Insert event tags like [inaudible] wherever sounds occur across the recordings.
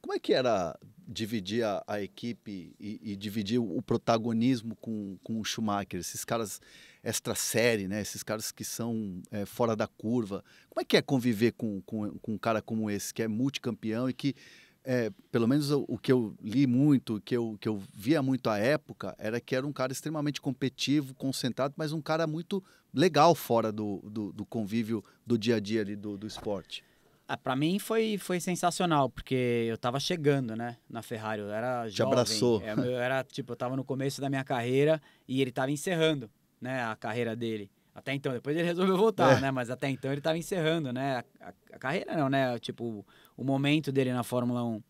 Como é que era dividir a, a equipe e, e, dividir o protagonismo com, com o Schumacher? Esses caras extra série, né? Esses caras que são é, fora da curva. Como é que é conviver com, com, com um cara como esse, que é multicampeão e que é, pelo menos o, o, que eu li muito, o que eu, que eu via muito à época, era que era um cara extremamente competitivo, concentrado, mas um cara muito legal fora do, do, do convívio do dia a dia ali do, do esporte. Ah, para mim foi, foi sensacional, porque eu tava chegando, né, na Ferrari, eu era Te jovem. abraçou. É, eu era, tipo, eu tava no começo da minha carreira e ele tava encerrando, né, a carreira dele. Até então, depois ele [laughs] resolveu voltar, é. né, mas até então ele tava encerrando, né, a, a carreira não, né, tipo, o momento dele na Fórmula 1.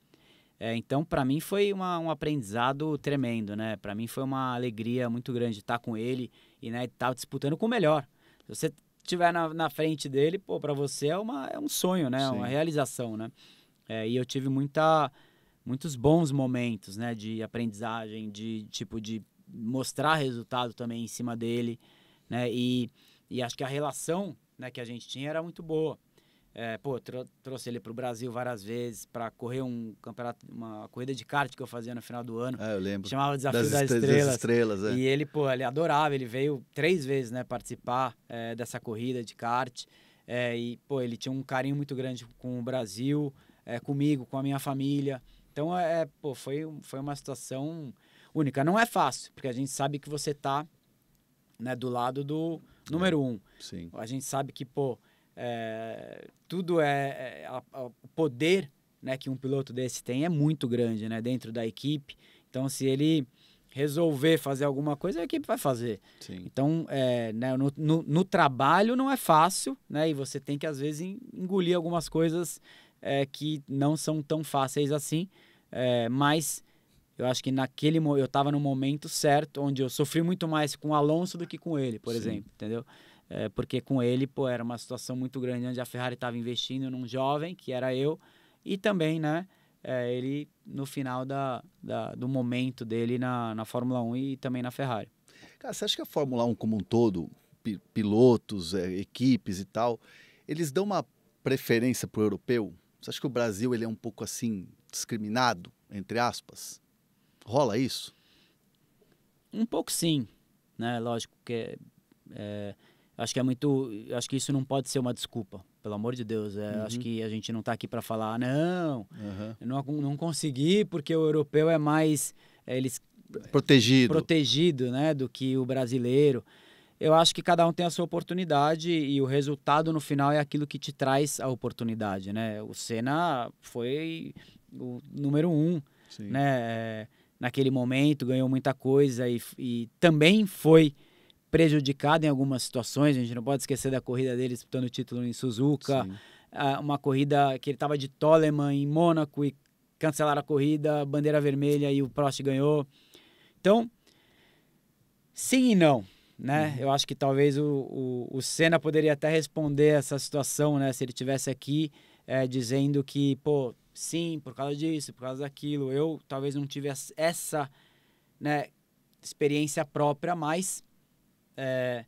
É, então, para mim foi uma, um aprendizado tremendo, né, para mim foi uma alegria muito grande estar com ele e, né, estar disputando com o melhor. Você tiver na, na frente dele, pô, para você é, uma, é um sonho, né? É Sim. Uma realização, né? É, e eu tive muita, muitos bons momentos, né? De aprendizagem, de tipo de mostrar resultado também em cima dele, né? E, e acho que a relação né, que a gente tinha era muito boa. É, pô, trou trouxe ele pro Brasil várias vezes para correr um campeonato, uma corrida de kart que eu fazia no final do ano. Ah, eu lembro. Chamava Desafio das, das Estrelas. Das estrelas é. E ele, pô, ele adorava, ele veio três vezes, né, participar é, dessa corrida de kart. É, e, pô, ele tinha um carinho muito grande com o Brasil, é, comigo, com a minha família. Então, é, pô, foi, foi uma situação única. Não é fácil, porque a gente sabe que você tá né, do lado do número um. Sim. A gente sabe que, pô, é, tudo é, é o poder né, que um piloto desse tem é muito grande né, dentro da equipe. Então, se ele resolver fazer alguma coisa, a equipe vai fazer. Sim. Então, é, né, no, no, no, trabalho não é fácil, né? E você tem que, às vezes, engolir algumas coisas é, que não são tão fáceis assim. É, mas eu acho que naquele eu estava no momento certo, onde eu sofri muito mais com o Alonso do que com ele, por Sim. exemplo, entendeu? É, porque com ele, pô, era uma situação muito grande onde a Ferrari estava investindo num jovem, que era eu, e também, né, é, ele no final da, da, do momento dele na, na Fórmula 1 e também na Ferrari. Cara, você acha que a Fórmula 1 como um todo, pilotos, é, equipes e tal, eles dão uma preferência para o europeu? Você acha que o Brasil ele é um pouco assim, discriminado, entre aspas? Rola isso? Um pouco sim, né, lógico que... É, é acho que é muito, acho que isso não pode ser uma desculpa, pelo amor de Deus. É, uhum. Acho que a gente não está aqui para falar, não, uhum. não, não consegui porque o europeu é mais é, eles protegido, protegido, né, do que o brasileiro. Eu acho que cada um tem a sua oportunidade e o resultado no final é aquilo que te traz a oportunidade, né? O Senna foi o número um, Sim. né? É, naquele momento ganhou muita coisa e, e também foi prejudicado em algumas situações. A gente não pode esquecer da corrida dele disputando o título em Suzuka. uma corrida que ele estava de Toleman em Mônaco e cancelaram a corrida, bandeira vermelha e o Prost ganhou. Então, sim e não. Né? Uhum. Eu acho que talvez o, o, o, Senna poderia até responder essa situação, né? Se ele tivesse aqui é, dizendo que, pô, sim, por causa disso, por causa daquilo, eu talvez não tive essa né, experiência própria, mas é,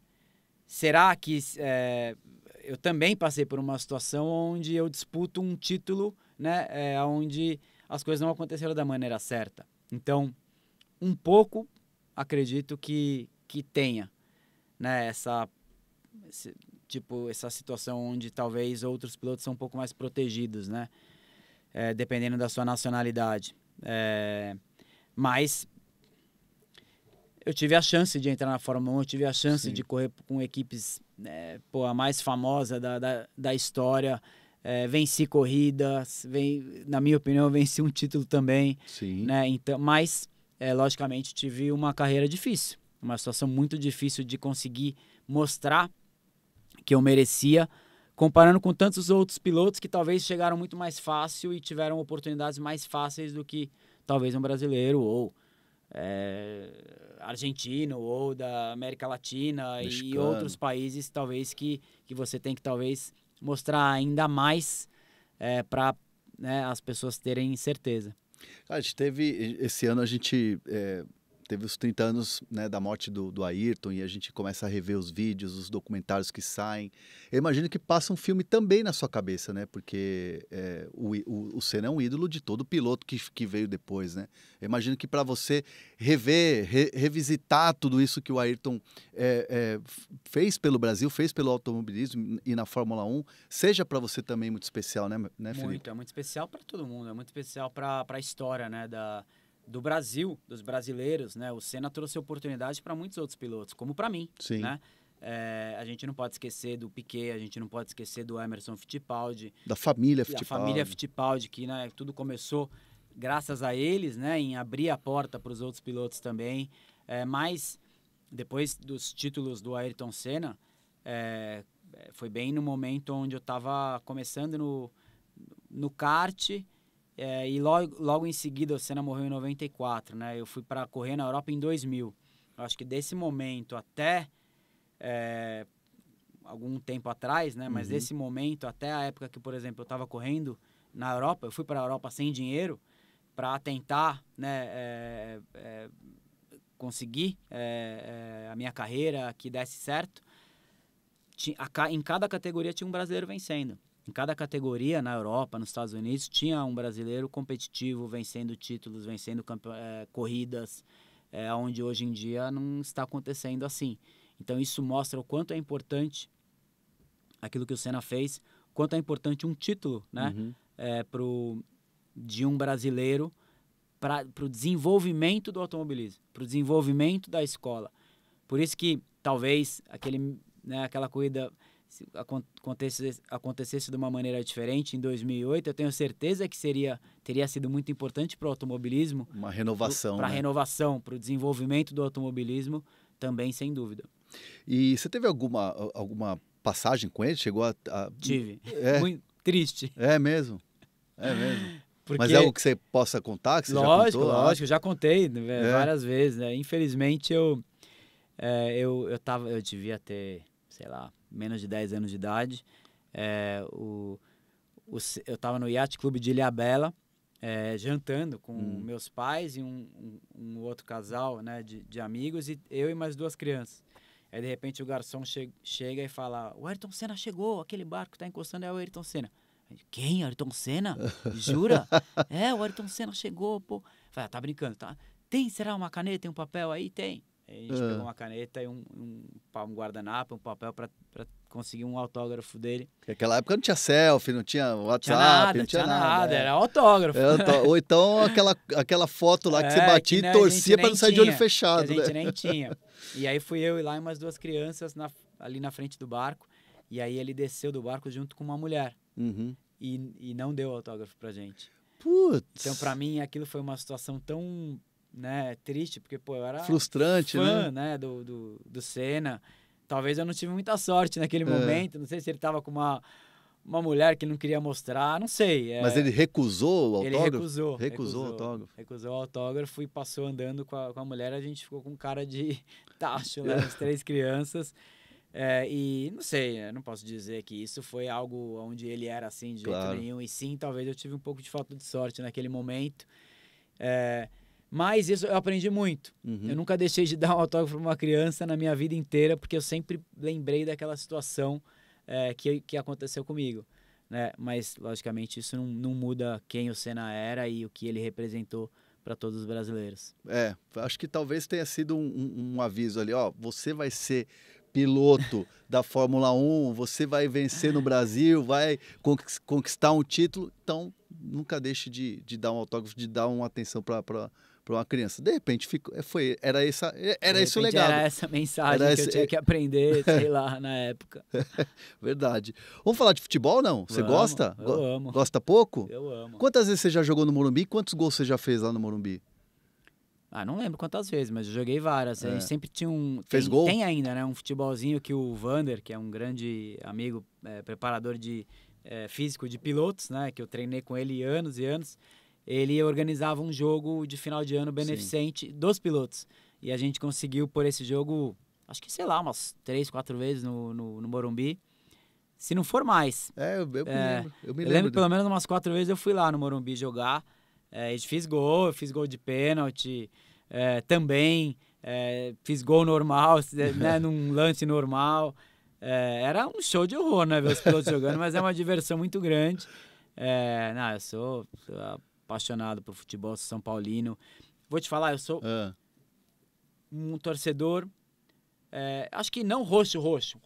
será que é, eu também passei por uma situação onde eu disputo um título, né, é, onde as coisas não aconteceram da maneira certa. Então, um pouco acredito que que tenha, né, essa esse, tipo essa situação onde talvez outros pilotos são um pouco mais protegidos, né, é, dependendo da sua nacionalidade. É, mas eu tive a chance de entrar na Fórmula 1, eu tive a chance Sim. de correr com equipes, é, pô, a mais famosa da, da, da história. É, venci corridas, vem, na minha opinião, venci um título também. Sim. Né? Então, mas, é, logicamente, tive uma carreira difícil, uma situação muito difícil de conseguir mostrar que eu merecia, comparando com tantos outros pilotos que talvez chegaram muito mais fácil e tiveram oportunidades mais fáceis do que talvez um brasileiro ou é, argentino ou da América Latina Mexicano. e outros países, talvez, que, que você tem que talvez mostrar ainda mais é, para né, as pessoas terem certeza. A gente teve, esse ano a gente é, teve os 30 anos né, da morte do, do Ayrton e a gente começa a rever os vídeos, os documentários que saem. Eu imagino que passa um filme também na sua cabeça, né? Porque é, o, o, o Senna é um ídolo de todo piloto que, que veio depois, né? Eu imagino que para você rever, re, revisitar tudo isso que o Ayrton é, é, fez pelo Brasil, fez pelo automobilismo e na Fórmula 1, seja para você também muito especial, né, né Felipe? Muito, é muito especial para todo mundo, é muito especial para a história, né? Da do Brasil, dos brasileiros, né? O Senna trouxe oportunidade para muitos outros pilotos, como para mim, Sim. né? É, a gente não pode esquecer do Piquet, a gente não pode esquecer do Emerson Fittipaldi. Da família Fittipaldi. Da família Fittipaldi, que né, tudo começou graças a eles, né? Em abrir a porta para os outros pilotos também. É, mas, depois dos títulos do Ayrton Senna, é, foi bem no momento onde eu estava começando no, no kart é, e logo, logo em seguida, o Senna morreu em 94, né? Eu fui para correr na Europa em 2000. Eu acho que desse momento até é, algum tempo atrás, né? Mas uhum. desse momento até a época que, por exemplo, eu estava correndo na Europa, eu fui para a Europa sem dinheiro para tentar, né? É, é, conseguir é, é, a minha carreira que desse certo. Tinha, em cada categoria tinha um brasileiro vencendo. Em cada categoria, na Europa, nos Estados Unidos, tinha um brasileiro competitivo, vencendo títulos, vencendo é, corridas, é, eh, onde hoje em dia não está acontecendo assim. Então isso mostra o quanto é importante aquilo que o Senna fez, quanto é importante um título, né? Uhum. É, pro, de um brasileiro para o desenvolvimento do automobilismo, para o desenvolvimento da escola. Por isso que talvez aquele, né, aquela corrida se acontecesse, acontecesse de uma maneira diferente em 2008, eu tenho certeza que seria teria sido muito importante para o automobilismo. Uma renovação. Para a né? renovação, para o desenvolvimento do automobilismo, também sem dúvida. E você teve alguma, alguma passagem com ele? Chegou a. a... Tive. É. Muito triste. É mesmo. É mesmo. [laughs] Porque... Mas é algo que você possa contar? Que lógico, lógico, já contei né, é, várias vezes. Né? Infelizmente eu, é, eu, eu, tava, eu devia ter sei lá, menos de 10 anos de idade. É, o, o, eu estava no Yacht Clube de Ilhabela, é, jantando com hum. meus pais e um, um, um, outro casal né, de, de amigos, e eu e mais duas crianças. Aí, de repente, o garçom che chega e fala: O Ayrton Senna chegou, aquele barco que está encostando é o Ayrton Senna. Quem? Ayrton Senna? Jura? [laughs] é, o Ayrton Senna chegou, pô. Falei, tá brincando, tá? Tem, será uma caneta, tem um papel aí? Tem. A gente uhum. pegou ah. uma caneta e um, um, um guardanapo, um papel para conseguir um autógrafo dele. Naquela época não tinha selfie, não tinha WhatsApp, tinha nada, não tinha, tinha nada. nada é. Era autógrafo. ou então [laughs] aquela, aquela foto lá que é, você batia que e torcia para não sair tinha, de olho fechado. Que a gente né? nem tinha. [laughs] E aí fui eu e lá e umas duas crianças na, ali na frente do barco. E aí ele desceu do barco junto com uma mulher. Uhum. E, e não deu autógrafo a gente. Putz. Então, para mim, aquilo foi uma situação tão né, triste, porque, pô, eu era. Frustrante, fã, né? né do, do, do Senna. Talvez eu não tive muita sorte naquele é. momento. Não sei se ele tava com uma, uma mulher que não queria mostrar, não sei. É... Mas ele recusou o autógrafo? Ele recusou. Recusou, o autógrafo. Recusou o autógrafo e passou andando com a, com a mulher. A gente ficou com cara de [laughs] tacho, né? É. As três crianças. É, e não sei, não posso dizer que isso foi algo onde ele era assim de claro. jeito nenhum. E sim, talvez eu tive um pouco de falta de sorte naquele momento. É, mas isso eu aprendi muito. Uhum. Eu nunca deixei de [laughs] dar um autógrafo para uma criança na minha vida inteira, porque eu sempre lembrei daquela situação é, que, que aconteceu comigo. Né? Mas, logicamente, isso não, não muda quem o Senna era e o que ele representou para todos os brasileiros. É, acho que talvez tenha sido um, um, um aviso ali, ó, você vai ser piloto [laughs] da Fórmula 1, você vai vencer no Brasil, vai conquistar um título, então nunca deixe de, de dar um autógrafo, de dar uma atenção para para uma criança. De repente ficou, eh, foi, era, essa, eh, era isso legal Era essa mensagem era que esse... eu tinha eh, que aprender, [laughs] sei lá, na época. [laughs] Verdade. Vamos falar de futebol não? Você gosta? Eu Go amo. Gosta pouco? Eu amo. Quantas vezes você já jogou no Morumbi? Quantos gols você já fez lá no Morumbi? Ah, não lembro quantas vezes, mas eu joguei várias. É. sempre tinha um. Fez tem, gol? Tem ainda, né? Um futebolzinho que o Vander, que é um grande amigo, é, preparador de é, físico de pilotos, né? Que eu treinei com ele anos e anos ele organizava um jogo de final de ano beneficente Sim. dos pilotos. E a gente conseguiu por esse jogo, acho que sei lá, umas três, quatro vezes no, no, no Morumbi. Se não for mais. É, eu, eu é, me lembro. Eu, me lembro, pelo menos umas quatro vezes eu fui lá no Morumbi jogar. É, fiz gol, fiz gol de pênalti é, também. É, fiz gol normal, [laughs] né, num lance normal. É, era um show de horror, né? Ver os pilotos jogando, mas é uma diversão muito grande. É, não, eu sou, sou apaixonado por futebol, sou São Paulino. Vou te falar, eu sou ah. um torcedor, é, acho que não roxo-roxo,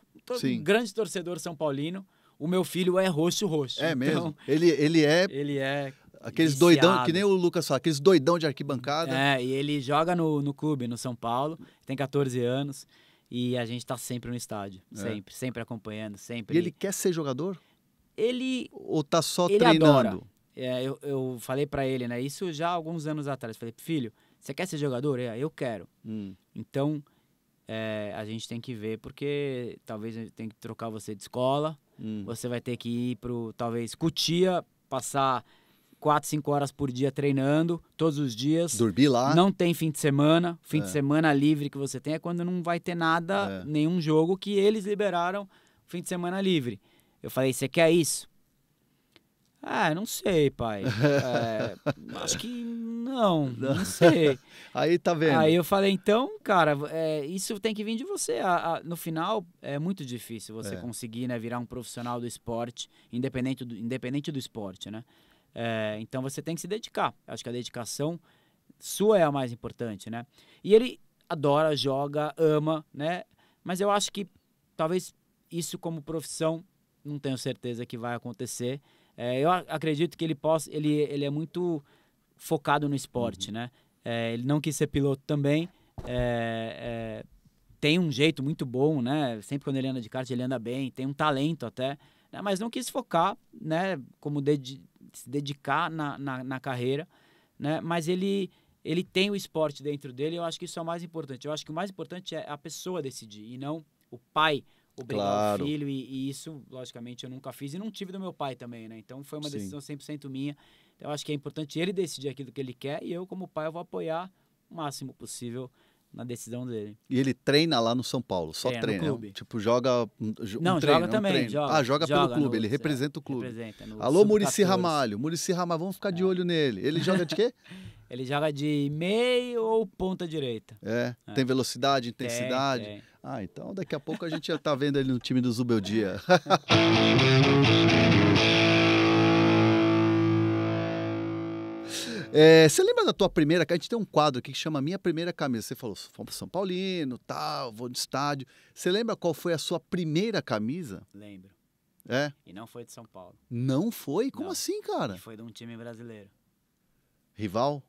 um grande torcedor São Paulino. O meu filho é roxo-roxo. É mesmo? Então, ele, ele é. Ele é. Aqueles doidão, que nem o Lucas fala, aqueles doidão de arquibancada. É, e ele joga no, no clube, no São Paulo, tem 14 anos. E a gente está sempre no estádio, é. sempre, sempre acompanhando, sempre. E ele quer ser jogador? Ele. Ou tá só ele treinando? Adora é, eu, eu falei para ele, né? Isso já há alguns anos atrás. Falei, filho, você quer ser jogador? É, eu quero. Hum. Então, é, a gente tem que ver, porque talvez a gente tenha que trocar você de escola. Hum. Você vai ter que ir pro, talvez, Cutia, passar quatro, cinco horas por dia treinando, todos os dias. Dormir lá. Não tem fim de semana. Fim é. de semana livre que você tem é quando não vai ter nada, é. nenhum jogo que eles liberaram fim de semana livre. Eu falei, você quer isso? Ah, não sei, pai. É, acho que não, [laughs] não sei. Aí tá vendo. Aí eu falei, então, cara, é, isso tem que vir de você. A, a, no final, é muito difícil você é. conseguir né, virar um profissional do esporte, independente do, independente do esporte, né? É, então você tem que se dedicar. Acho que a dedicação sua é a mais importante, né? E ele adora, joga, ama, né? Mas eu acho que talvez isso como profissão, não tenho certeza que vai acontecer. É, eu acredito que ele possa, ele, ele é muito focado no esporte, uhum. né? É, ele não quis ser piloto também. É, é, tem um jeito muito bom, né? Sempre quando ele anda de kart, ele anda bem, tem um talento até, né? mas não quis focar, né? Como de, se dedicar na, na, na, carreira, né? Mas ele ele tem o esporte dentro dele. Eu acho que isso é o mais importante. Eu acho que o mais importante é a pessoa decidir e não o pai o bem claro. filho. E, e, isso, logicamente, eu nunca fiz e não tive do meu pai também, né? Então foi uma Sim. decisão 100% minha. Então, eu acho que é importante ele decidir aquilo que ele quer e eu, como pai, eu vou apoiar o máximo possível na decisão dele. E ele treina lá no São Paulo, só é, treina. treina. Né? Tipo, joga hum, um, Não, treino, joga é também. joga, ah, joga, joga, pelo clube, no, ele representa é, o clube. Representa Alô, Murici Ramalho. Murici Ramalho, vamos ficar é. de olho nele. Ele joga de quê? [laughs] ele joga de meio ou ponta direita. É, é. tem velocidade, intensidade. Tem, tem. Ah, então daqui a pouco a gente já tá vendo ele no time do Zubeldia. [laughs] É, você lembra da tua primeira? A gente tem um quadro aqui que chama Minha Primeira Camisa. Você falou, fomos para São Paulino, tal, vou no estádio. Você lembra qual foi a sua primeira camisa? Lembro. É? E não foi de São Paulo. Não foi? Como não. assim, cara? E foi de um time brasileiro. Rival?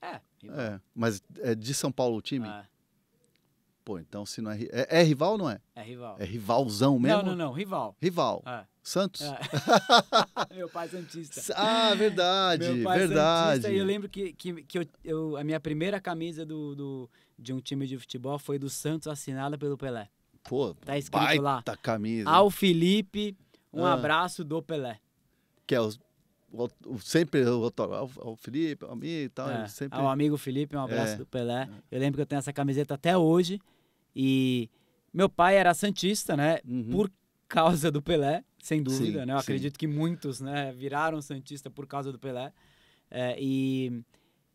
É, rival. É, mas é de São Paulo o time? Ah. Pô, então se não é, é. É, rival ou não é? É rival. É rivalzão mesmo? Não, não, não, rival. Rival. É. Santos? É. [laughs] Meu pai é Santista. Ah, verdade, Meu pai verdade. Santista, e eu lembro que, que, que eu, eu, a minha primeira camisa do, do, de um time de futebol foi do Santos, assinada pelo Pelé. Pô, tá escrito baita lá. camisa. Ao Felipe, um ah. abraço do Pelé. Que é o, o, sempre o, o, o Felipe, o amigo e tal. É, sempre... Ao amigo Felipe, um abraço é. do Pelé. É. Eu lembro que eu tenho essa camiseta até hoje. E meu pai era santista, né? Uhum. Por causa do Pelé, sem dúvida, sim, né? Eu sim. acredito que muitos, né, viraram santista por causa do Pelé. É, e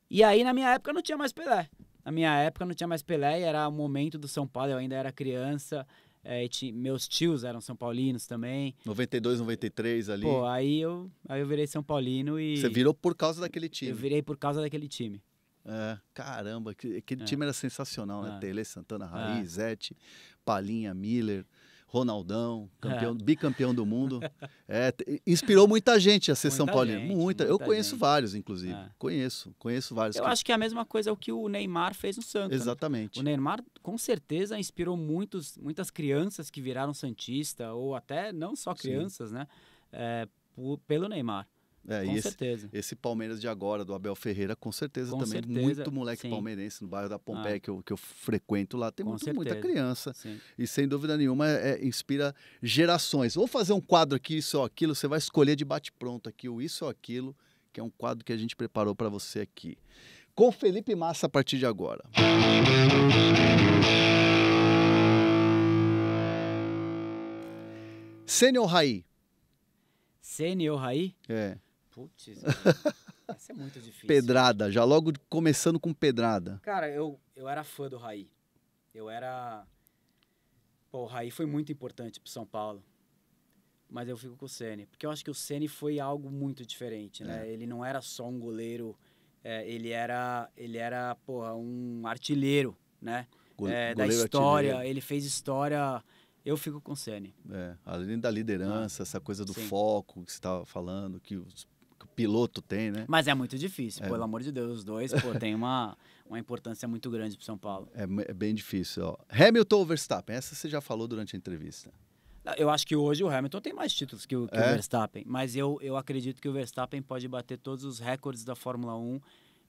e aí na minha época não tinha mais Pelé. Na minha época não tinha mais Pelé e era o momento do São Paulo, eu ainda era criança. É, ti, meus tios eram são paulinos também. 92, 93 ali. Pô, aí eu, aí eu virei São Paulino e. Você virou por causa daquele time? Eu virei por causa daquele time. É, caramba, aquele é. time era sensacional, né? É. Tele, Santana, é. Raiz, é. Zete, Palinha, Miller, Ronaldão, é. campeão, bicampeão do mundo. [laughs] É, inspirou muita gente a ser São Paulo muita. muita. Eu conheço gente. vários, inclusive. Conheço, conheço vários. Eu que... acho que é a mesma coisa o que o Neymar fez no Santos. Né? Exatamente. Né? O Neymar, com certeza, inspirou muitos, muitas crianças que viraram Santista, ou até não só crianças, Sim. né? pelo Neymar. É, com esse, certeza. Esse, Palmeiras de agora, do Abel Ferreira, com certeza com também. Certeza, muito moleque sim. palmeirense no bairro da ah. Pompeia ah, que, eu, que eu frequento lá. Tem muito, muita criança. Sim. E sem dúvida nenhuma, é, é, inspira gerações. Vou fazer um quadro aqui, isso ou aquilo. Você vai escolher de bate-pronto aqui o isso ou aquilo, que é um quadro que a gente preparou para você aqui. Com Felipe Massa a partir de agora. Sênior Raí. Sênior Raí? É. Putz, é muito é [laughs] difícil. Pedrada, já logo começando com pedrada. Cara, eu, eu era fã do Raí. Eu era. Pô, o Raí foi muito importante pro São Paulo. Mas eu fico com o Ceni, porque eu acho que o Ceni foi algo muito diferente, né? É. Ele não era só um goleiro, é, ele era, ele era, porra, um artilheiro, né? é, da história, artilheiro. ele fez história. Eu fico com o Ceni. É, além da liderança, ah, essa coisa do Sim. foco que você estava falando, que os piloto tem, né? Mas é muito difícil, é. pelo amor de Deus, os dois pô, tem uma, uma importância muito grande para São Paulo. É, é bem difícil. Ó. Hamilton ou Verstappen? Essa você já falou durante a entrevista. Eu acho que hoje o Hamilton tem mais títulos que o, que é? o Verstappen, mas eu, eu acredito que o Verstappen pode bater todos os recordes da Fórmula 1,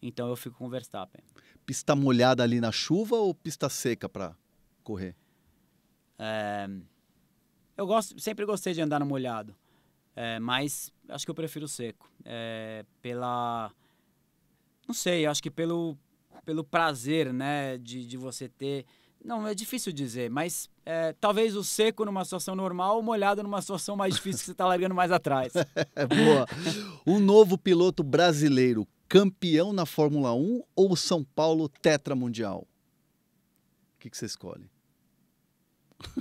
então eu fico com o Verstappen. Pista molhada ali na chuva ou pista seca para correr? É... Eu gosto, sempre gostei de andar no molhado. É, mas acho que eu prefiro seco. É, pela. Não sei, acho que pelo, pelo prazer, né? De, de você ter. Não, é difícil dizer, mas é, talvez o seco numa situação normal, o molhado numa situação mais difícil que você está largando mais atrás. [laughs] Boa. Um novo piloto brasileiro, campeão na Fórmula 1 ou São Paulo mundial? O que, que você escolhe?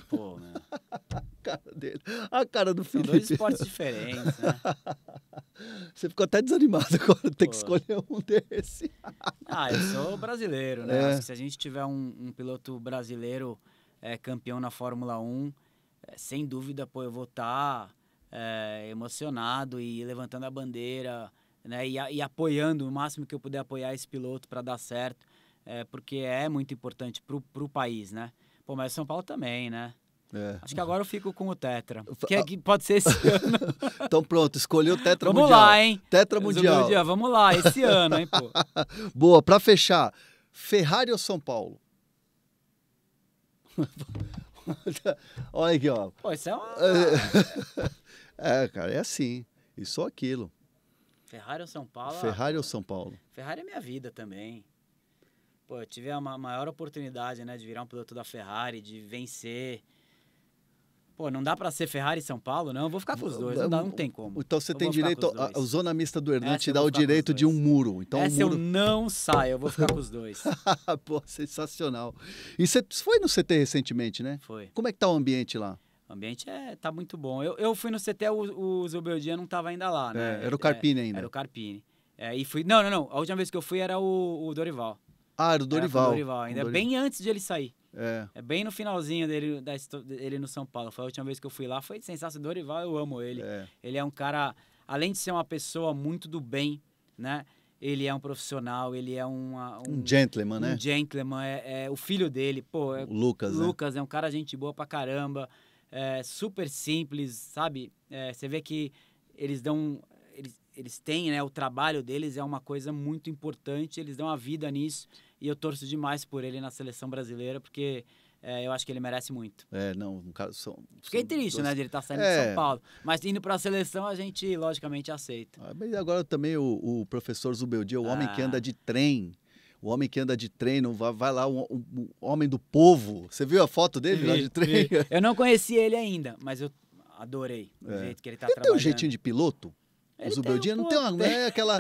Pô, [laughs] né? a cara dele. A cara do Felipe. São dois esportes diferentes, né? [laughs] Você ficou até desanimado agora, tem que escolher um desse. [laughs] ah, eu sou brasileiro, né? É. Se a gente tiver um, um piloto brasileiro é, campeão na Fórmula 1, é, sem dúvida, pô, eu vou estar tá, é, emocionado e levantando a bandeira, né? E, e apoiando o máximo que eu puder apoiar esse piloto para dar certo, é, porque é muito importante para o país, né? Pô, mas São Paulo também, né? É. Acho que agora eu fico com o Tetra. É que pode ser esse [laughs] ano. então pronto, escolheu o Tetra vamos Mundial. Vamos lá, hein? Tetra Mundial. vamos lá, esse [laughs] ano, hein, pô. Boa, pra fechar, Ferrari ou São Paulo? [laughs] Olha aqui, ó. Pô, isso é uma... é, cara, é assim. E só aquilo. Ferrari ou São Paulo? Ferrari ou São Paulo? Ferrari é minha vida também. Pô, eu tive a maior oportunidade, né, de virar um piloto da Ferrari, de vencer. Pô, não dá para ser Ferrari e São Paulo, não. Eu vou ficar com os dois, não, dá, não tem então como. Então você tem direito, a, a zona mista do Hernandes te dá o direito de um muro. Então Essa um muro... eu não saio, eu vou ficar com os dois. [laughs] Pô, sensacional. E você foi no CT recentemente, né? Foi. Como é que tá o ambiente lá? O ambiente é, tá muito bom. Eu, eu fui no CT, o, o Zubeldia não tava ainda lá, né? É, era o Carpini é, ainda. Era o Carpini. É, e fui... Não, não, não. A última vez que eu fui era o, o Dorival. Ah, era o Dorival. Era Dorival, ainda Dorival. bem antes de ele sair. É. é bem no finalzinho dele, dele no São Paulo. Foi a última vez que eu fui lá, foi sensacional. Dorival, eu amo ele. É. Ele é um cara, além de ser uma pessoa muito do bem, né? Ele é um profissional, ele é uma, um... Um gentleman, um né? Um gentleman. É, é, o filho dele, pô... É, o Lucas, né? Lucas né? é um cara gente boa pra caramba. É super simples, sabe? É, você vê que eles dão... Eles, eles têm, né? O trabalho deles é uma coisa muito importante. Eles dão a vida nisso. E eu torço demais por ele na seleção brasileira, porque é, eu acho que ele merece muito. É, não, no caso são. Fiquei são triste, né, dois... né, de ele estar tá saindo é. de São Paulo. Mas indo para a seleção, a gente, logicamente, aceita. Ah, mas agora também o, o professor Zubeldia, é o ah. homem que ah. anda de trem. O homem que anda de trem, não vai, vai lá, o, homem do povo. Você viu a foto dele vi, lá de trem? Vi. [laughs] Eu não conheci ele ainda, mas eu adorei o é. jeito que ele está trabalhando. Ele tem um jeitinho de piloto? Ele o Zubeldia não tem uma, é aquela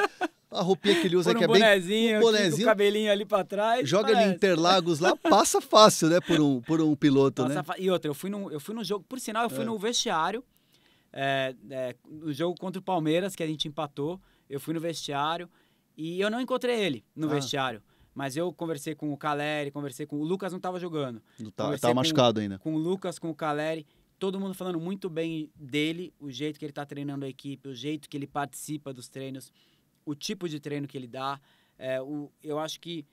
a roupinha que ele usa é aqui um que é bonezinho, bem. Um bonezinho. O cabelinho ali para trás. Joga parece. ali Interlagos lá, passa fácil, né? Por um, por um piloto, passa né? Fa... E outra, eu fui, no eu fui no jogo, por sinal, eu fui é. no vestiário, é, é, no jogo contra o Palmeiras, que a gente empatou. Eu fui no vestiário e eu não encontrei ele no ah. vestiário. Mas eu conversei com o Caleri, conversei com. O Lucas não tava jogando. Tá, estava machucado ainda. Com o Lucas, com o Caleri todo mundo falando muito bem dele, o jeito que ele está treinando a equipe, o jeito que ele participa dos treinos o tipo de treino que ele dá. É, o, eu acho que,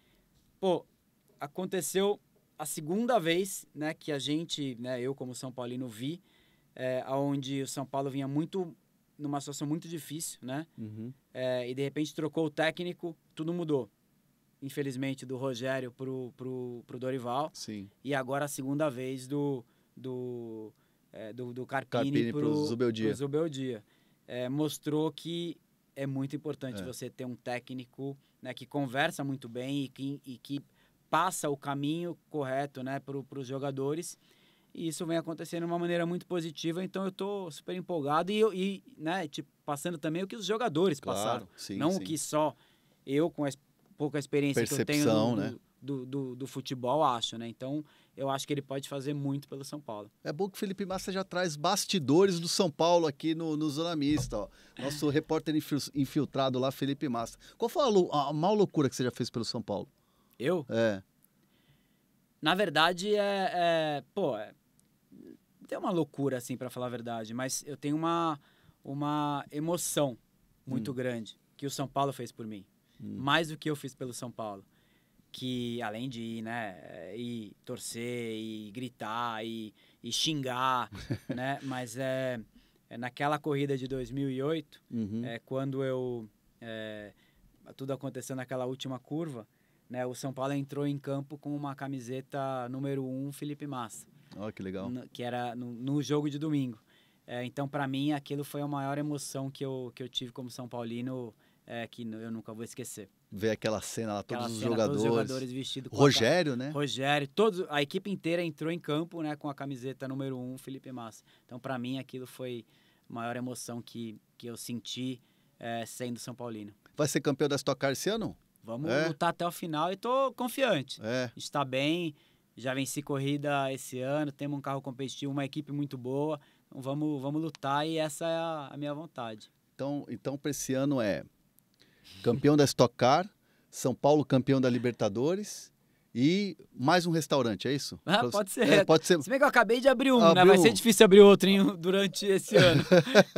pô, aconteceu a segunda vez né, que a gente, né, eu como São Paulino, vi, é, onde o São Paulo vinha muito numa situação muito difícil, né? Uhum. É, e de repente trocou o técnico, tudo mudou. Infelizmente, do Rogério pro, pro, pro Dorival. Sim. E agora a segunda vez do, do, é, do, do Carpini, Carpini pro, pro Zubeldia. Pro Zubeldia. É, mostrou que é muito importante é. você ter um técnico né, que conversa muito bem e que, e que passa o caminho correto né, para os jogadores. E isso vem acontecendo de uma maneira muito positiva, então eu estou super empolgado e, e né, tipo, passando também o que os jogadores claro, passaram. Sim, não sim. o que só eu, com a pouca experiência Percepção, que eu tenho no, né? do, do, do, futebol, acho, né? Então, eu acho que ele pode fazer muito pelo São Paulo. É bom que o Felipe Massa já traz bastidores do São Paulo aqui no, no Zona Mista, ó. Nosso [laughs] repórter infiltrado lá, Felipe Massa. Qual foi a, a maior loucura que você já fez pelo São Paulo? Eu? É. Na verdade, é. é pô, é, tem uma loucura, assim, para falar a verdade, mas eu tenho uma, uma emoção muito hum. grande que o São Paulo fez por mim. Hum. Mais do que eu fiz pelo São Paulo que além de né, eh, ir, né, e torcer e gritar e, e xingar, [laughs] né, mas é, é, naquela corrida de 2008, uhum. é quando eu é, tudo aconteceu naquela última curva, né, o São Paulo entrou em campo com uma camiseta número 1 um, Felipe Massa. Olha que legal. que era no, no jogo de domingo. É, então, para mim, aquilo foi a maior emoção que eu, que eu tive como São Paulino, é, que eu nunca vou esquecer ver aquela cena lá, todos os jogadores. Todos os jogadores vestidos Rogério, a... né? Rogério, todos, a equipe inteira entrou em campo, né, com a camiseta número um, Felipe Massa. Então, para mim, aquilo foi a maior emoção que, que eu senti é, sendo São Paulino. Vai ser campeão da Stock Car esse ano? Vamos é. lutar até o final e tô confiante. É. Está bem, já venci corrida esse ano, temos um carro competitivo, uma equipe muito boa. Então vamos, vamos lutar e essa é a, a minha vontade. Então, então para esse ano é campeão da Stock Car, São Paulo campeão da Libertadores e mais um restaurante, é isso? Ah, pode ser. É, pode ser. Se bem que eu acabei de abrir um, né? Vai um. ser difícil abrir outro hein, [laughs] durante esse ano.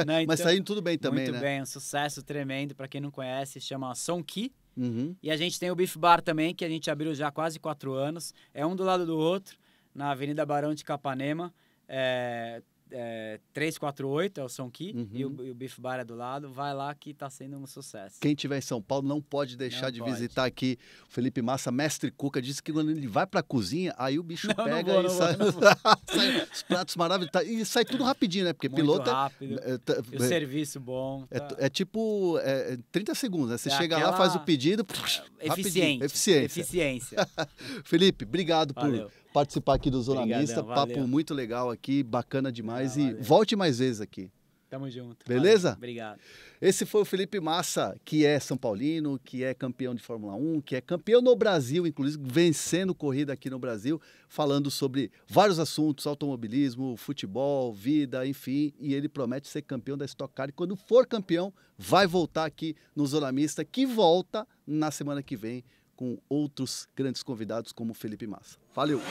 né? [laughs] então, Mas saindo tudo bem também, muito né? Muito bem, um sucesso tremendo. Para quem não conhece, chama ki Uhum. E a gente tem o Beef Bar também, que a gente abriu já há quase quatro anos. É um do lado do outro, na Avenida Barão de Capanema. É, é, 348, é o Som que uhum. e, o, bife o Beef Bar é do lado. Vai lá que está sendo um sucesso. Quem tiver em São Paulo não pode deixar não de pode. visitar aqui. O Felipe Massa, mestre Cuca, disse que quando ele vai para a cozinha, aí o bicho [laughs] não, pega não vou, e sai, vou, sai os pratos maravilhosos. Tá, e sai tudo rapidinho, né? Porque Muito piloto. Rápido. É, tá, o é, serviço bom. É tá. É, é, tipo é, 30 é segundos, né? Você é chega lá, faz o pedido. Eficiente. [laughs] Eficiência. Eficiência. [laughs] Felipe, obrigado Valeu. por participar aqui do Zona Mista. Papo muito legal aqui, bacana demais. Ah, e volte mais vezes aqui. Tamo junto. Beleza? Valeu, obrigado. Esse foi o Felipe Massa, que é São Paulino, que é campeão de Fórmula 1, que é campeão no Brasil, inclusive vencendo corrida aqui no Brasil, falando sobre vários assuntos, automobilismo, futebol, vida, enfim. E ele promete ser campeão da Stock Car. E quando for campeão, vai voltar aqui no Zona Mista, que volta na semana que vem com outros grandes convidados como Felipe Massa. Valeu!